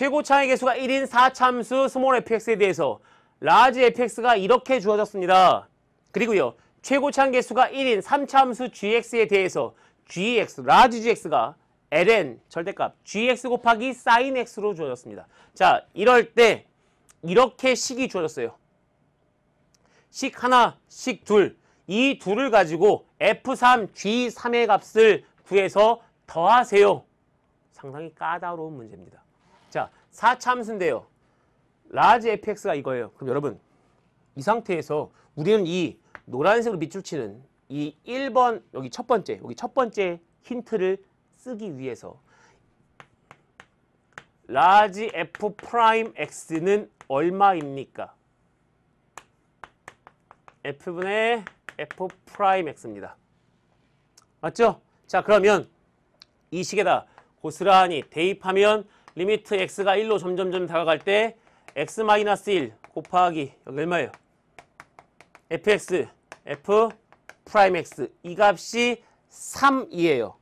최고 차의 개수가 1인 4참수 스몰 fx에 대해서 라지 fx가 이렇게 주어졌습니다. 그리고요. 최고 차의 개수가 1인 3참수 gx에 대해서 gx, 라지 gx가 ln 절대값 gx 곱하기 s i x로 주어졌습니다. 자, 이럴 때 이렇게 식이 주어졌어요. 식 하나, 식 둘, 이 둘을 가지고 F3, G3의 값을 구해서 더하세요. 상당히 까다로운 문제입니다. 4참 함수인데요. 라지 fx가 이거예요. 그럼 여러분 이 상태에서 우리는 이 노란색으로 밑줄 치는 이 1번 여기 첫 번째 여기 첫 번째 힌트를 쓰기 위해서 라지 f 프라임 x는 얼마입니까? f분의 f 프라임 x입니다. 맞죠? 자 그러면 이 식에다 고스란히 대입하면 리미트 x가 1로 점점점 다가갈 때 x-1 곱하기 여기 얼마예요? fx, f 프라임 x 이 값이 3이에요.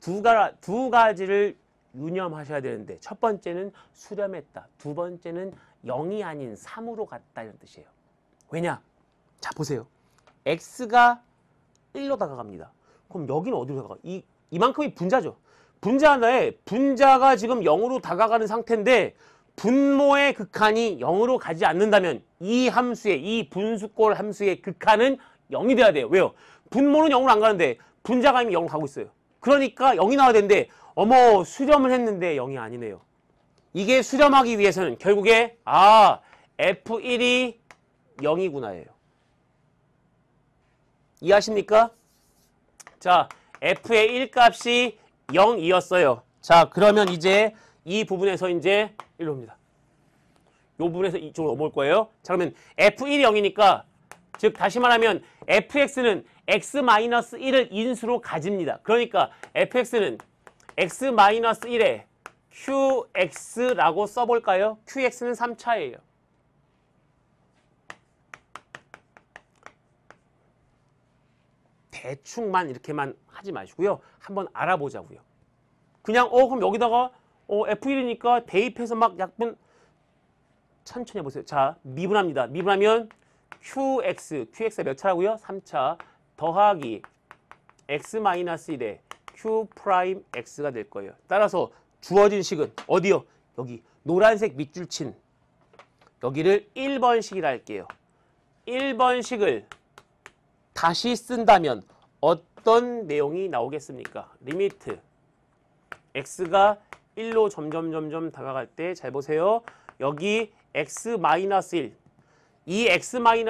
두, 가, 두 가지를 유념하셔야 되는데 첫 번째는 수렴했다. 두 번째는 0이 아닌 3으로 갔다 이런 뜻이에요. 왜냐? 자 보세요. x가 1로 다가갑니다. 그럼 여기는 어디로 다가가? 이, 이만큼이 분자죠. 분자 하나에 분자가 지금 0으로 다가가는 상태인데 분모의 극한이 0으로 가지 않는다면 이 함수의 이 분수꼴 함수의 극한은 0이 돼야 돼요. 왜요? 분모는 0으로 안 가는데 분자가 이미 0으로 가고 있어요. 그러니까 0이 나와야 되는데 어머 수렴을 했는데 0이 아니네요. 이게 수렴하기 위해서는 결국에 아 F1이 0이구나예요. 이해하십니까? 자, F의 1 값이 0이었어요. 자, 그러면 이제 이 부분에서 이제 1로 옵니다. 이 부분에서 이쪽으로 옮을 거예요. 자, 그러면 f1이 0이니까 즉 다시 말하면 fx는 x-1을 인수로 가집니다. 그러니까 fx는 x-1에 qx라고 써볼까요? qx는 3차예요. 대충만 이렇게만 하지 마시고요. 한번 알아보자고요. 그냥 어 그럼 여기다가 어 F1이니까 대입해서 막 약분 천천히 해보세요. 자 미분합니다. 미분하면 QX, QX가 몇 차라고요? 3차 더하기 X 1에 Q X가 될 거예요. 따라서 주어진 식은 어디요? 여기 노란색 밑줄 친 여기를 1번 식이라 할게요. 1번 식을 다시 쓴다면 어떤 내용이 나오겠습니까? 리미트 x가 1로 점점 점점 다가갈 때 잘 보세요. 여기 x-1 이 x-1이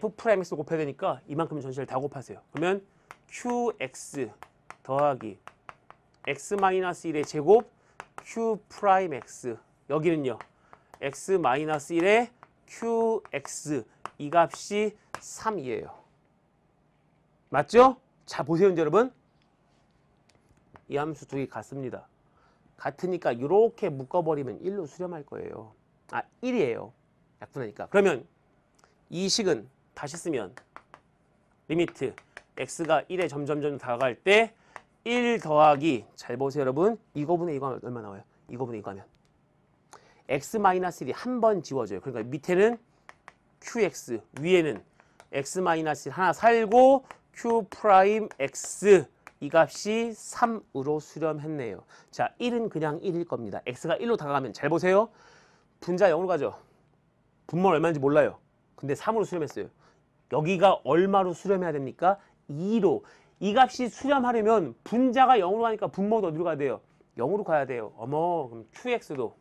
f'x 곱해야 되니까 이만큼 전시를 다 곱하세요. 그러면 qx 더하기 x-1의 제곱 q'x 여기는요. x-1의 qx 이 값이 3이에요. 맞죠? 자 보세요 여러분. 이 함수 두 개 같습니다. 같으니까 이렇게 묶어버리면 1로 수렴할 거예요. 아, 1이에요. 약분하니까. 그러면 이 식은 다시 쓰면 리미트 x가 1에 점점점 다가갈 때 1 더하기 잘 보세요 여러분 2거분의 2가 얼마 나와요? 2거분의 2가 하면 x-1이 한 번 지워져요. 그러니까 밑에는 qx 위에는 x-1 하나 살고 q'x 프라임 이 값이 3으로 수렴했네요. 자, 1은 그냥 1일 겁니다. x가 1로 다가가면 잘 보세요. 분자 0으로 가죠. 분모는 얼마인지 몰라요. 근데 3으로 수렴했어요. 여기가 얼마로 수렴해야 됩니까? 2로. 이 값이 수렴하려면 분자가 0으로 가니까 분모도 어디로 가야 돼요? 0으로 가야 돼요. 어머, 그럼 qx도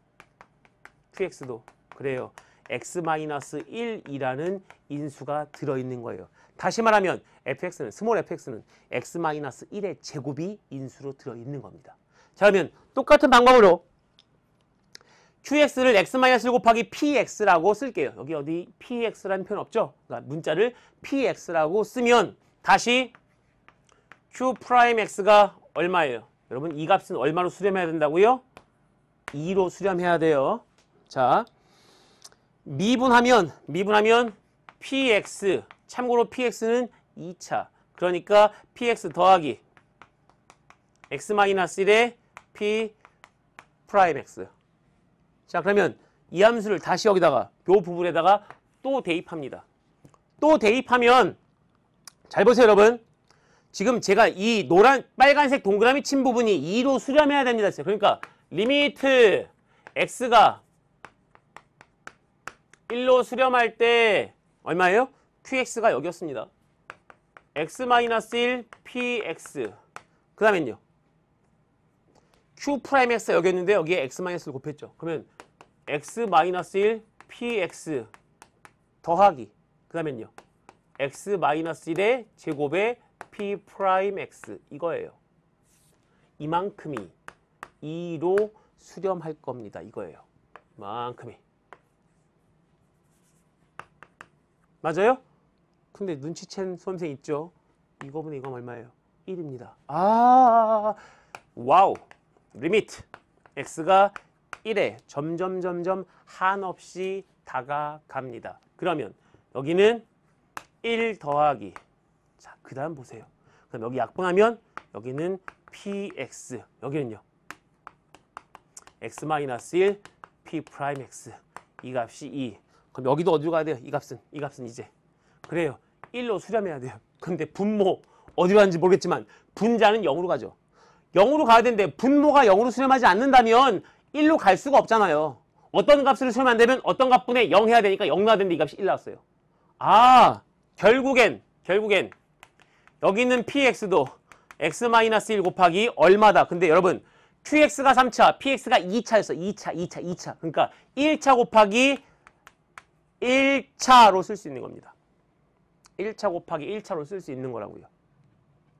qx도 그래요. x-1이라는 인수가 들어있는 거예요. 다시 말하면 fx는 스몰 fx는 x-1의 제곱이 인수로 들어있는 겁니다. 자 그러면 똑같은 방법으로 qx를 x-1 곱하기 px라고 쓸게요. 여기 어디 px라는 표현 없죠? 그러니까 문자를 px라고 쓰면 다시 q'x가 얼마예요? 여러분 이 값은 얼마로 수렴해야 된다고요? 2로 수렴해야 돼요. 자 미분하면 미분하면 px 참고로 px는 2차. 그러니까 px 더하기 x-1의 p 프라임 x. 자, 그러면 이 함수를 다시 여기다가 이 부분에다가 또 대입합니다. 또 대입하면 잘 보세요, 여러분. 지금 제가 이 노란 빨간색 동그라미 친 부분이 2로 수렴해야 됩니다. 그러니까 리미트 x가 1로 수렴할 때 얼마예요? qx가 여기였습니다. x-1 px 그 다음엔요. q 프라임 x 여기였는데 여기에 x-를 곱했죠. 그러면 x-1 px 더하기 그 다음엔요. x-1의 제곱에 p 프라임 x 이거예요. 이만큼이 2로 수렴할 겁니다. 이거예요. 이만큼이. 맞아요? 근데 눈치챈 수험생 있죠? 이거분의 이건 얼마예요? 1입니다. 아, 와우. 리미트. x가 1에 점점 점점 한없이 다가갑니다. 그러면 여기는 1 더하기. 자, 그 다음 보세요. 그럼 여기 약분하면 여기는 px. 여기는요. x-1 p'x. 이 값이 2. 그럼 여기도 어디로 가야 돼요? 이 값은. 이 값은 이제. 그래요. 1로 수렴해야 돼요. 근데 분모 어디로 가는지 모르겠지만 분자는 0으로 가죠. 0으로 가야 되는데 분모가 0으로 수렴하지 않는다면 1로 갈 수가 없잖아요. 어떤 값을 수렴 안 되면 어떤 값분에 0 해야 되니까 0 나야 되는데 이 값이 1 나왔어요. 아 결국엔 결국엔 여기 있는 px도 x-1 곱하기 얼마다. 근데 여러분 qx가 3차, px가 2차였어. 2차, 2차, 2차. 그러니까 1차 곱하기 1차로 쓸 수 있는 겁니다. 1차 곱하기 1차로 쓸 수 있는 거라고요.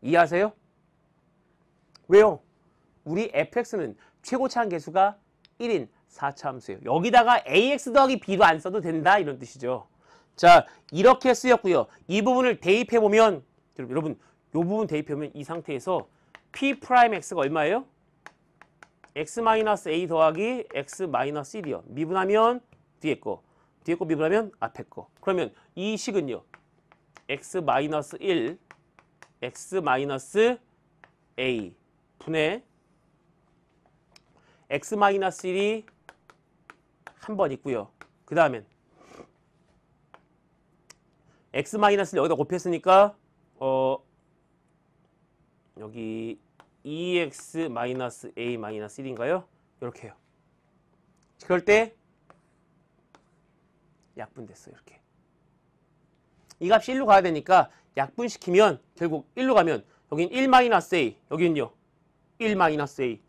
이해하세요? 왜요? 우리 fx는 최고차 함개수가 1인 4차 함수예요. 여기다가 ax 더하기 b도 안 써도 된다 이런 뜻이죠. 자 이렇게 쓰였고요. 이 부분을 대입해보면 여러분 이 부분 대입해보면이 상태에서 p 프라임 x가 얼마예요? x 마이너스 a 더하기 x 마이너스 1이요. 미분하면 뒤에 거, 뒤에 거 미분하면 앞에 거. 그러면 이 식은요. x 마이너스 1 x 마이너스 a 분의 x 마이너스 1이 한 번 있고요. 그 다음엔 x 마이너스를 여기다 곱했으니까 어 여기 2x e 마이너스 a 마이너스 1인가요? 이렇게 해요. 그럴 때 약분됐어요. 이렇게. 이 값이 1로 가야 되니까 약분시키면 결국 1로 가면 여긴 1-A, 여기는요. 1-A.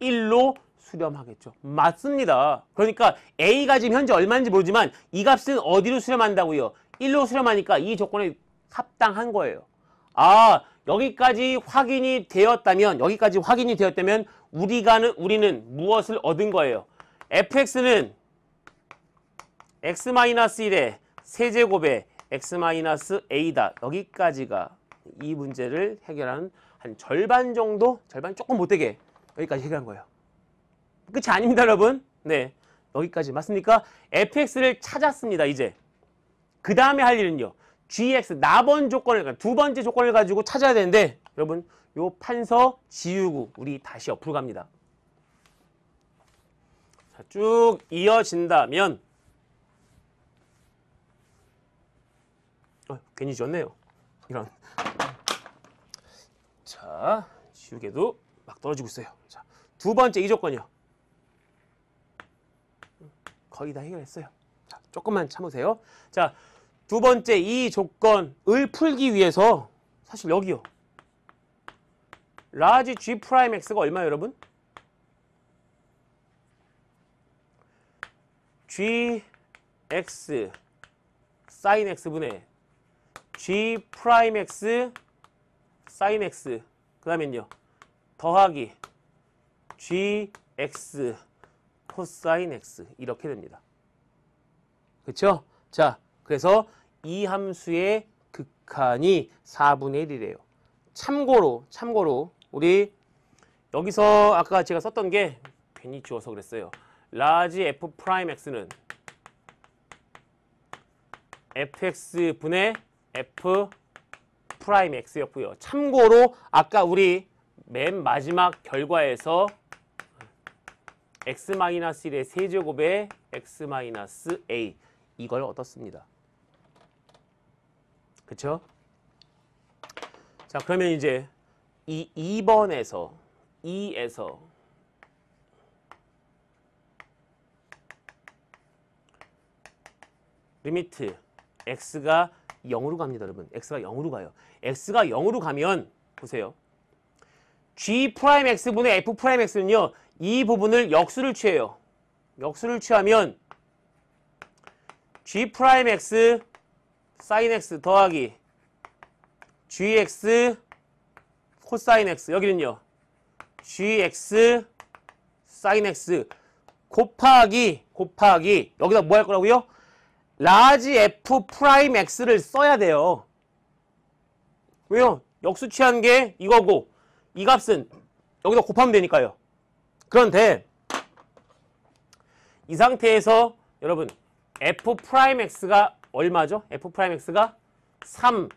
1로 수렴하겠죠. 맞습니다. 그러니까 A가 지금 현재 얼마인지 모르지만 이 값은 어디로 수렴한다고요? 1로 수렴하니까 이 조건에 합당한 거예요. 아, 여기까지 확인이 되었다면 여기까지 확인이 되었다면 우리가는 우리는 무엇을 얻은 거예요? fx는 x-1의 세제곱에 x-a다 여기까지가 이 문제를 해결하는 한 절반 정도 절반 조금 못되게 여기까지 해결한 거예요 끝이 아닙니다 여러분 네 여기까지 맞습니까? fx를 찾았습니다 이제 그 다음에 할 일은요 gx 나번 조건을 그러니까 두 번째 조건을 가지고 찾아야 되는데 여러분 요 판서 지우고 우리 다시 옆으로 갑니다 자, 쭉 이어진다면 어, 괜히 지웠네요. 이런. 자, 지우개도 막 떨어지고 있어요. 자, 두 번째 이 조건이요. 거의 다 해결했어요. 자, 조금만 참으세요. 자, 두 번째 이 조건을 풀기 위해서 사실 여기요. 라지 g 프라임 x가 얼마예요, 여러분? g x s i x분의 g 프라임 x 사인 x 그 다음엔요 더하기 gx 코사인 x 이렇게 됩니다. 그렇죠? 자, 그래서 이 함수의 극한이 4분의 1이래요. 참고로, 참고로 우리 여기서 아까 제가 썼던 게 괜히 지워서 그랬어요. 라지 f 프라임 x는 fx 분의 f 프라임 x였고요. 참고로 아까 우리 맨 마지막 결과에서 x-1의 세제곱에 x-a 이걸 얻었습니다. 그쵸? 자 그러면 이제 이 2번에서 2에서 리미트 x가 0으로 갑니다, 여러분. x가 0으로 가요. x가 0으로 가면 보세요. g'x분의 프라임 f'x는요. 프라임 이 부분을 역수를 취해요. 역수를 취하면 g'x 프라임 사 i n x 더하기 gx 코사인 x 여기는요. gx 사 i n x 곱하기 곱하기 여기다 뭐 할 거라고요? 라지 f 프라임 x를 써야 돼요. 왜요? 역수취한 게 이거고 이 값은 여기다 곱하면 되니까요. 그런데 이 상태에서 여러분 f 프라임 x가 얼마죠? f 프라임 x가 3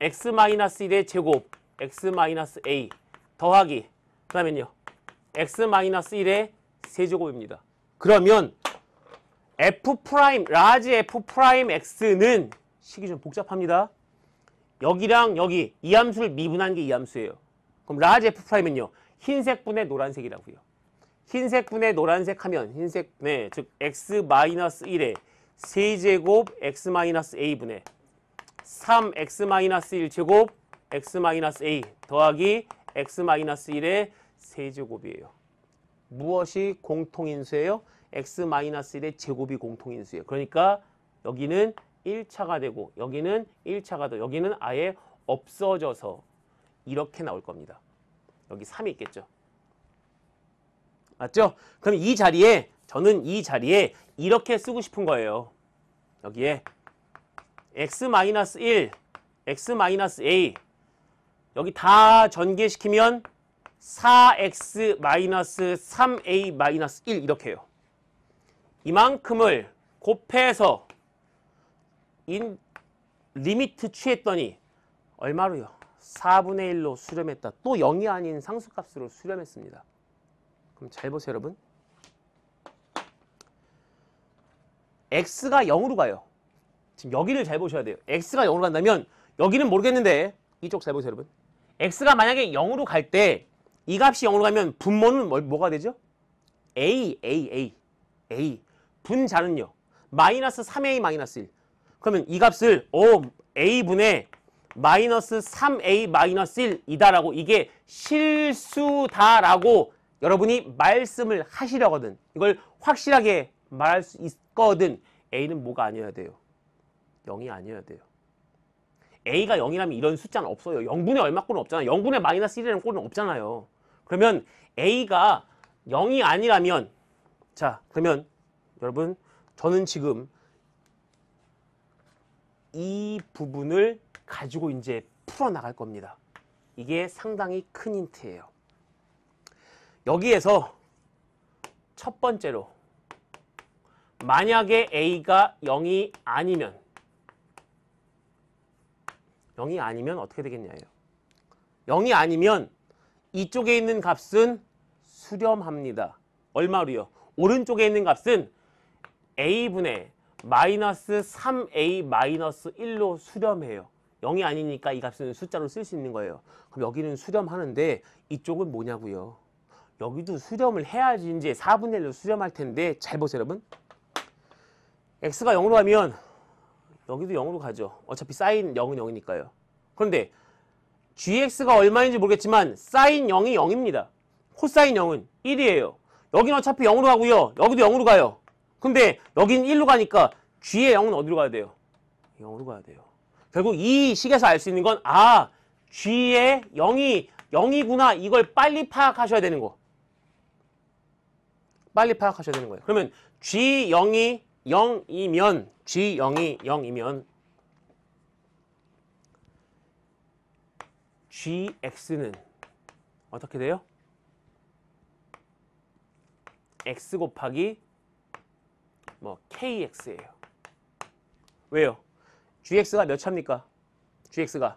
x 마이너스 1의 제곱 x 마이너스 a 더하기 그다음에요 x 마이너스 1의 세제곱입니다. 그러면 f 프라임 라지 f 프라임 x는 식이 좀 복잡합니다. 여기랑 여기 이 함수를 미분한 게 이 함수예요. 그럼 라지 f 프라임은요. 흰색 분의 노란색이라고요. 흰색 분의 노란색 하면 흰색 분의 즉 x 마이너스 1의 세제곱 x 마이너스 a 분의 3x 마이너스 1 제곱 x 마이너스 a 더하기 x 마이너스 1의 세제곱이에요. 무엇이 공통인수예요? x-1의 제곱이 공통인수예요. 그러니까 여기는 1차가 되고 여기는 1차가 되고 여기는 아예 없어져서 이렇게 나올 겁니다. 여기 3이 있겠죠. 맞죠? 그럼 이 자리에 저는 이 자리에 이렇게 쓰고 싶은 거예요. 여기에 x-1, x-a 여기 다 전개시키면 4x-3a-1 이렇게 해요. 이만큼을 곱해서 인 리미트 취했더니 얼마로요? 4분의 1로 수렴했다. 또 0이 아닌 상수값으로 수렴했습니다. 그럼 잘 보세요 여러분. x가 0으로 가요. 지금 여기를 잘 보셔야 돼요. x가 0으로 간다면 여기는 모르겠는데 이쪽 잘 보세요 여러분. x가 만약에 0으로 갈 때 이 값이 0으로 가면 분모는 뭐, 뭐가 되죠? a, a, a, a. 분자는요. 마이너스 3a 마이너스 1. 그러면 이 값을 오 a분의 마이너스 3a 마이너스 1이다라고 이게 실수다라고 여러분이 말씀을 하시려거든. 이걸 확실하게 말할 수 있거든. a는 뭐가 아니어야 돼요. 0이 아니어야 돼요. a가 0이라면 이런 숫자는 없어요. 0분의 얼마 꼴은 없잖아요. 0분의 마이너스 1이라는 꼴은 없잖아요. 그러면 a가 0이 아니라면 자 그러면 여러분 저는 지금 이 부분을 가지고 이제 풀어나갈 겁니다. 이게 상당히 큰 힌트예요. 여기에서 첫 번째로 만약에 A가 0이 아니면 0이 아니면 어떻게 되겠냐예요. 0이 아니면 이쪽에 있는 값은 수렴합니다. 얼마로요? 오른쪽에 있는 값은 a분의 마이너스 3a 마이너스 1로 수렴해요. 0이 아니니까 이 값은 숫자로 쓸 수 있는 거예요. 그럼 여기는 수렴하는데 이쪽은 뭐냐고요. 여기도 수렴을 해야지 이제 4분의 1로 수렴할 텐데 잘 보세요 여러분. x가 0으로 가면 여기도 0으로 가죠. 어차피 사인 0은 0이니까요. 그런데 gx가 얼마인지 모르겠지만 사인 0이 0입니다. 코사인 0은 1이에요. 여기는 어차피 0으로 가고요. 여기도 0으로 가요. 근데 여긴 1로 가니까 G의 0은 어디로 가야 돼요? 0으로 가야 돼요. 결국 이 식에서 알 수 있는 건 아, G의 0이 0이구나. 이걸 빨리 파악하셔야 되는 거. 빨리 파악하셔야 되는 거예요. 그러면 G0이 0이면 G0이 0이면 GX는 어떻게 돼요? X 곱하기 뭐 kx예요. 왜요? gx가 몇 차입니까? gx가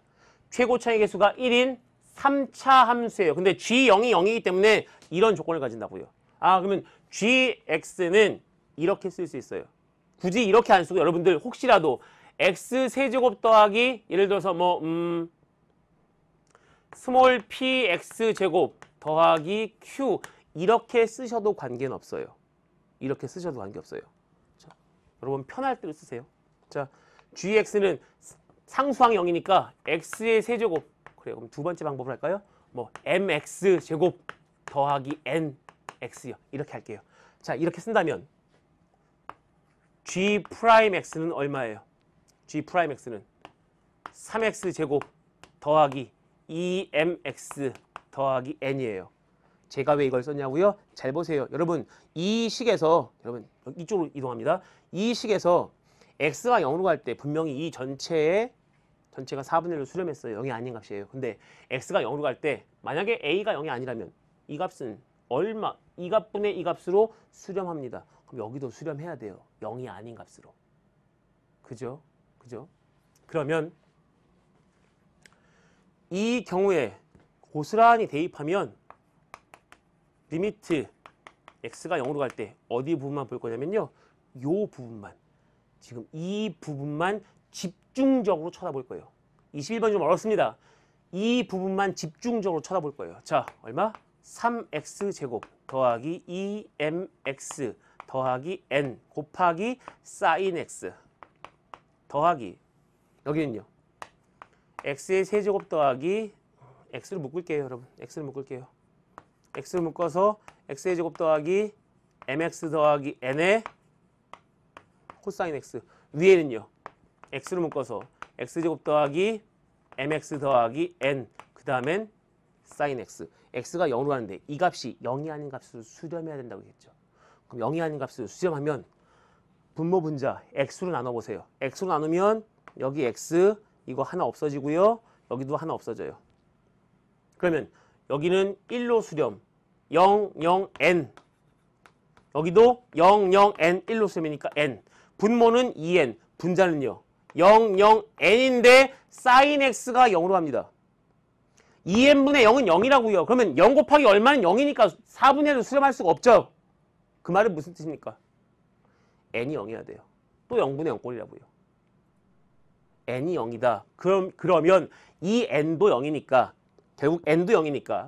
최고 차의 개수가 1인 3차 함수예요. 근데 g0이 0이기 때문에 이런 조건을 가진다고요. 아 그러면 gx는 이렇게 쓸 수 있어요. 굳이 이렇게 안 쓰고 여러분들 혹시라도 x 세제곱 더하기 예를 들어서 뭐 음, 스몰 px 제곱 더하기 q 이렇게 쓰셔도 관계는 없어요. 이렇게 쓰셔도 관계없어요. 여러분 편할 때로 쓰세요. 자, gx는 상수항 0이니까 x의 세제곱. 그래요. 그럼 두 번째 방법을 할까요? 뭐 mx 제곱 더하기 nx요. 이렇게 할게요. 자, 이렇게 쓴다면 g 프라임 x는 얼마예요? g 프라임 x는 3x 제곱 더하기 2mx 더하기 n이에요. 제가 왜 이걸 썼냐고요? 잘 보세요. 여러분 이 식에서 여러분 이쪽으로 이동합니다. 이 식에서 x가 0으로 갈 때 분명히 이 전체에 전체가 4분의 1로 수렴했어요. 0이 아닌 값이에요. 근데 x가 0으로 갈 때 만약에 a가 0이 아니라면 이 값은 얼마 이 값분의 이 값으로 수렴합니다. 그럼 여기도 수렴해야 돼요. 0이 아닌 값으로. 그죠? 그죠? 그러면 이 경우에 고스란히 대입하면 리미트 x가 0으로 갈 때 어디 부분만 볼 거냐면요. 요 부분만. 지금 이 부분만 집중적으로 쳐다볼 거예요. 2 1번좀 어렵습니다. 이 부분만 집중적으로 쳐다볼 거예요. 자, 얼마? 3x제곱 더하기 2mx 더하기 n 곱하기 sin x 더하기 여기는요. x의 세제곱 더하기 x를 묶을게요, 여러분. x를 묶을게요. x를 묶어서 x의 제곱 더하기 mx 더하기 n의 코사인 x 위에는요 x를 묶어서 x제곱 더하기 mx 더하기 n 그 다음엔 사인 x x가 0으로 가는데 이 값이 0이 아닌 값을 수렴해야 된다고 했죠 그럼 0이 아닌 값을 수렴하면 분모 분자 x로 나눠보세요 x로 나누면 여기 x 이거 하나 없어지고요 여기도 하나 없어져요 그러면 여기는 1로 수렴 00n 여기도 00n 1로 쓰면니까 n 분모는 2n e 분자는요 00n인데 sin x가 0으로 합니다 2n분의 e 0은 0이라고요 그러면 0 곱하기 얼마는 0이니까 4분의 1로 수렴할 수가 없죠 그 말은 무슨 뜻입니까 n이 0이어야 돼요 또 0분의 0꼴이라고요 n이 0이다 그럼, 그러면 이 e n도 0이니까 결국 n도 0이니까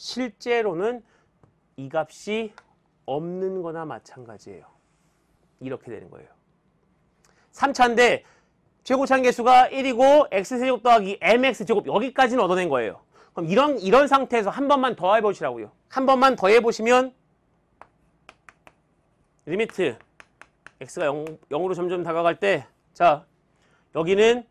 실제로는 이 값이 없는 거나 마찬가지예요. 이렇게 되는 거예요. 3차인데 최고차 개수가 1이고 x세제곱 더하기 mx제곱 여기까지는 얻어낸 거예요. 그럼 이런 이런 상태에서 한 번만 더 해보시라고요. 한 번만 더 해보시면 리미트 x가 0, 0으로 점점 다가갈 때 자 여기는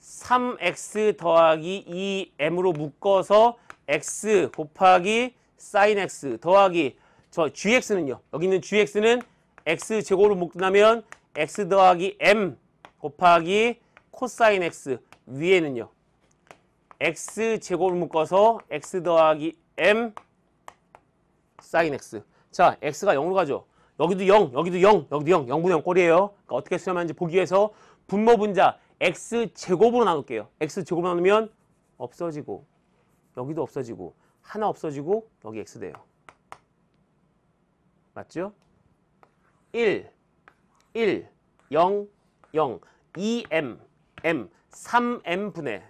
3x 더하기 2m으로 묶어서 x 곱하기 sin x 더하기 저 gx는요. 여기 있는 gx는 x 제곱으로 묶나면 x 더하기 m 곱하기 코사인 x 위에는요. x 제곱을 묶어서 x 더하기 m 사인 x 자 x가 0으로 가죠 여기도 0 여기도 0 여기도 0 0분의 0 꼴이에요 그러니까 어떻게 수렴하는지 보기 위해서 분모 분자 x 제곱으로 나눌게요 x 제곱 으로 나누면 없어지고 여기도 없어지고 하나 없어지고 여기 x 돼요. 맞죠? 1, 1, 0, 0, 2m, m, 3m 분의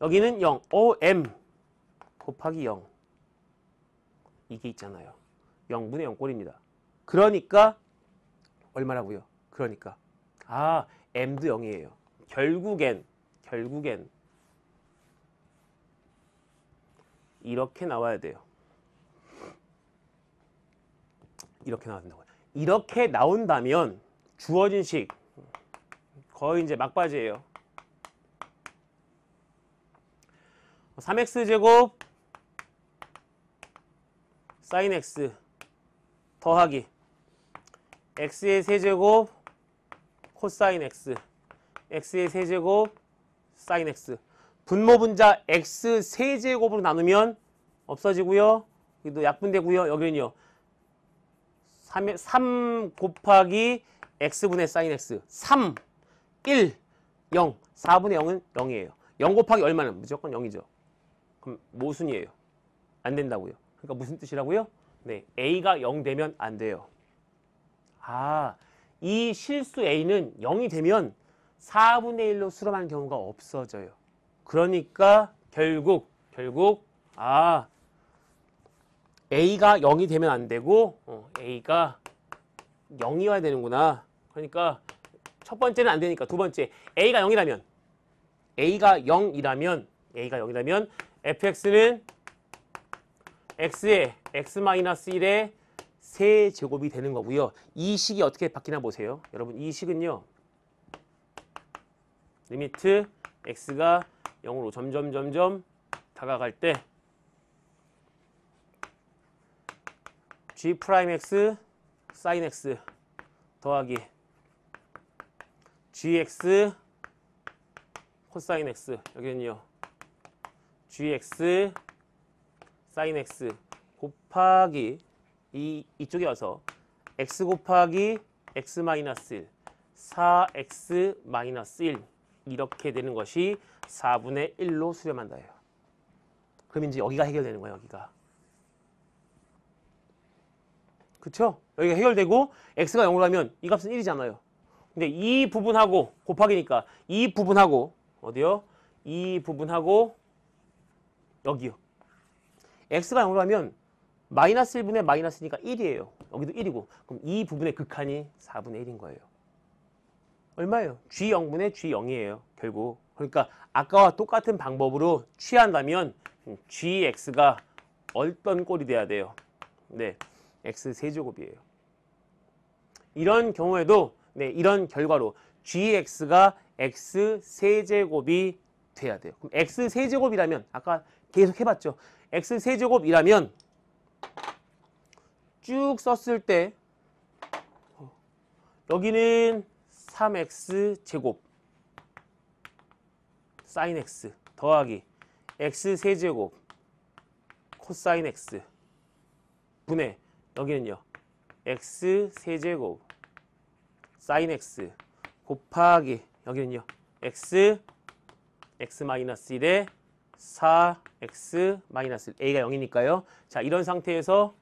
여기는 0, 5m 곱하기 0 이게 있잖아요. 0분의 0꼴입니다. 그러니까 얼마라고요? 그러니까 아 m도 0이에요. 결국엔 결국엔 이렇게 나와야 돼요. 이렇게 나와야 된다고요. 이렇게 나온다면 주어진 식 거의 이제 막바지예요. 3x제곱 사인 x 더하기 x의 세제곱 코사인 x x의 세제곱 사인 x 분모 분자 x 세제곱으로 나누면 없어지고요. 여기도 약분되고요. 여기는요. 3, 3 곱하기 x분의 사인 x 3, 1, 0 4분의 0은 0이에요. 0 곱하기 얼마는 무조건 0이죠. 그럼 모순이에요. 안 된다고요. 그러니까 무슨 뜻이라고요? 네, a가 0 되면 안 돼요. 아, 이 실수 a는 0이 되면 4분의 1로 수렴하는 경우가 없어져요. 그러니까 결국 결국 아 A가 0이 되면 안 되고 어, A가 0이어야 되는구나. 그러니까 첫 번째는 안 되니까 두 번째 A가 0이라면 A가 0이라면 A가 0이라면 fx는 x의 x-1의 세제곱이 되는 거고요. 이 식이 어떻게 바뀌나 보세요. 여러분 이 식은요. 리미트 x가 0으로 점점 점점 다가갈 때 g 프라임 x 사인 x 더하기 gx 코사인 x 여기는요 gx 사인 x 곱하기 이, 이쪽에 와서 x 곱하기 x 마이너스 1 4x 마이너스 1 이렇게 되는 것이 4분의 1로 수렴한다 해요. 그럼 이제 여기가 해결되는 거예요. 여기가. 그쵸? 여기가 해결되고 x가 0으로 가면 이 값은 1이잖아요. 근데 이 부분하고 곱하기니까 이 부분하고 어디요? 이 부분하고 여기요. x가 0으로 가면 마이너스 1분의 마이너스니까 1이에요. 여기도 1이고 그럼 이 부분의 극한이 4분의 1인 거예요. 얼마예요? G0분의 G0이에요. 결국 그러니까 아까와 똑같은 방법으로 취한다면 gx가 어떤 꼴이 돼야 돼요? 네, x 세제곱이에요. 이런 경우에도 네, 이런 결과로 gx가 x 세제곱이 돼야 돼요. 그럼 x 세제곱이라면 아까 계속 해봤죠. x 세제곱이라면 쭉 썼을 때 여기는 3x 제곱 사인 x 더하기 x 세제곱 코사인 x 분의 여기는요. x 세제곱 사인 x 곱하기 여기는요. x x 마이너스 1에 4x 마이너스 1 a가 0이니까요. 자 이런 상태에서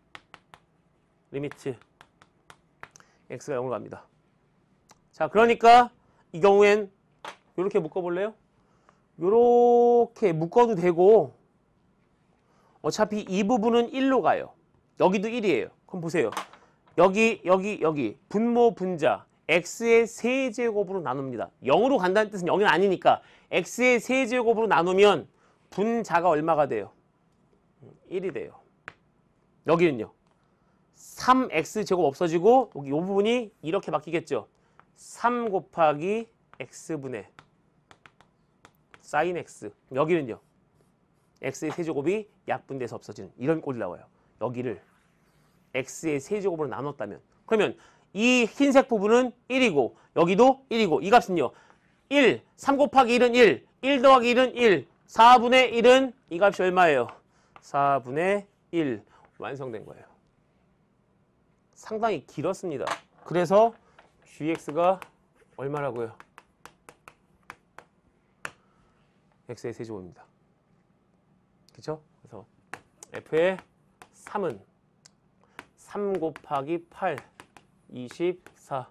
리미트 x가 0으로 갑니다. 자 그러니까 이 경우엔 이렇게 묶어볼래요? 이렇게 묶어도 되고 어차피 이 부분은 1로 가요. 여기도 1이에요. 그럼 보세요. 여기 여기 여기 분모 분자 x의 세제곱으로 나눕니다. 0으로 간다는 뜻은 0이 아니니까 x의 세제곱으로 나누면 분자가 얼마가 돼요? 1이 돼요. 여기는요. 3x제곱 없어지고 여기 이 부분이 이렇게 바뀌겠죠. 3 곱하기 x분의 사인 x. 여기는요. x의 세제곱이 약분돼서 없어지는 이런 꼴이 나와요. 여기를 x의 세제곱으로 나눴다면 그러면 이 흰색 부분은 1이고 여기도 1이고 이 값은요. 1, 3 곱하기 1은 1, 1 더하기 1은 1, 4분의 1은 이 값이 얼마예요? 4분의 1 완성된 거예요. 상당히 길었습니다. 그래서 gx가 얼마라고요? x의 세제곱입니다. 그쵸? 그래서 f의 3은 3 곱하기 8, 24.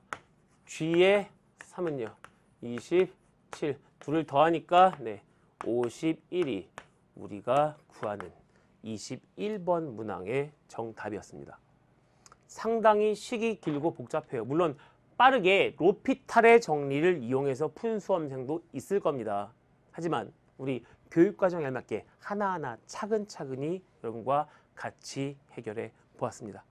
g의 3은요. 27. 둘을 더하니까 네 51이 우리가 구하는 21번 문항의 정답이었습니다. 상당히 식이 길고 복잡해요. 물론 빠르게 로피탈의 정리를 이용해서 푼 수험생도 있을 겁니다. 하지만 우리 교육과정에 맞게 하나하나 차근차근히 여러분과 같이 해결해 보았습니다.